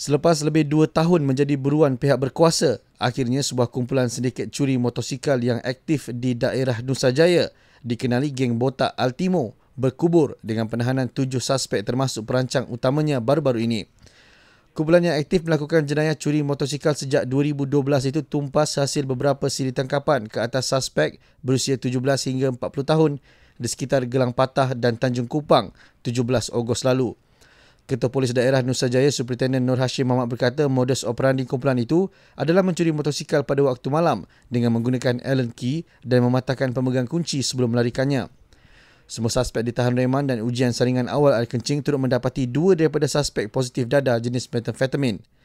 Selepas lebih dua tahun menjadi buruan pihak berkuasa, akhirnya sebuah kumpulan sindiket curi motosikal yang aktif di daerah Nusa Jaya dikenali geng botak Altimo berkubur dengan penahanan tujuh suspek termasuk perancang utamanya baru-baru ini. Kumpulan yang aktif melakukan jenayah curi motosikal sejak 2012 itu tumpas hasil beberapa siri tangkapan ke atas suspek berusia 17 hingga 40 tahun di sekitar Gelang Patah dan Tanjung Kupang 17 Ogos lalu. Ketua Polis Daerah Nusa Jaya Superintendent Nur Hashim Mohamad berkata modus operandi kumpulan itu adalah mencuri motosikal pada waktu malam dengan menggunakan Allen key dan mematahkan pemegang kunci sebelum melarikannya. Semua suspek ditahan reman dan ujian saringan awal air kencing turut mendapati dua daripada suspek positif dada jenis metamfetamin.